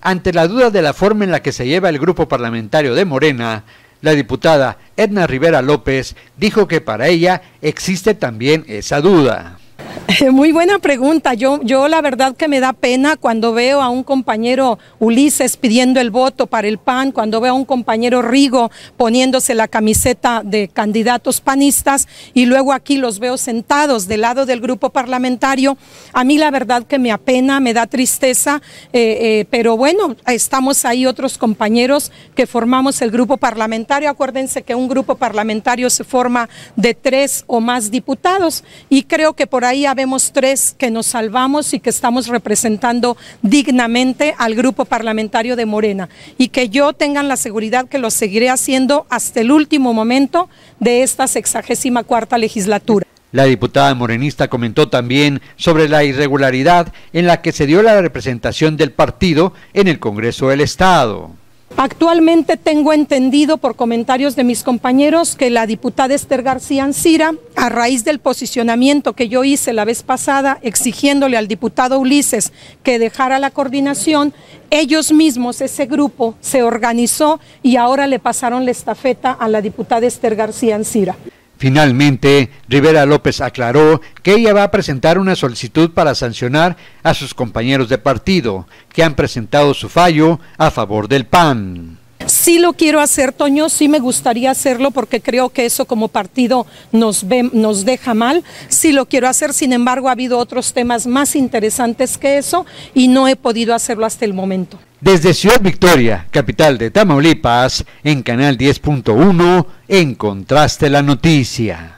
Ante la duda de la forma en la que se lleva el grupo parlamentario de Morena, la diputada Edna Rivera López dijo que para ella existe también esa duda. Muy buena pregunta. Yo, yo la verdad que me da pena cuando veo a un compañero Ulises pidiendo el voto para el PAN, cuando veo a un compañero Rigo poniéndose la camiseta de candidatos panistas y luego aquí los veo sentados del lado del grupo parlamentario. A mí la verdad que me apena, me da tristeza, eh, eh, pero bueno, estamos ahí otros compañeros que formamos el grupo parlamentario. Acuérdense que un grupo parlamentario se forma de tres o más diputados y creo que por ahí vemos tres que nos salvamos y que estamos representando dignamente al grupo parlamentario de Morena y que yo tengan la seguridad que lo seguiré haciendo hasta el último momento de esta sexagésima cuarta legislatura. La diputada morenista comentó también sobre la irregularidad en la que se dio la representación del partido en el Congreso del Estado. Actualmente tengo entendido por comentarios de mis compañeros que la diputada Esther García Ancira, a raíz del posicionamiento que yo hice la vez pasada exigiéndole al diputado Ulises que dejara la coordinación, ellos mismos, ese grupo, se organizó y ahora le pasaron la estafeta a la diputada Esther García Ancira. Finalmente, Rivera López aclaró que ella va a presentar una solicitud para sancionar a sus compañeros de partido, que han presentado su fallo a favor del PAN. Sí lo quiero hacer, Toño, sí me gustaría hacerlo porque creo que eso como partido nos, nos deja mal. Sí lo quiero hacer, sin embargo ha habido otros temas más interesantes que eso y no he podido hacerlo hasta el momento. Desde Ciudad Victoria, capital de Tamaulipas, en Canal 10.1, encontraste la Noticia.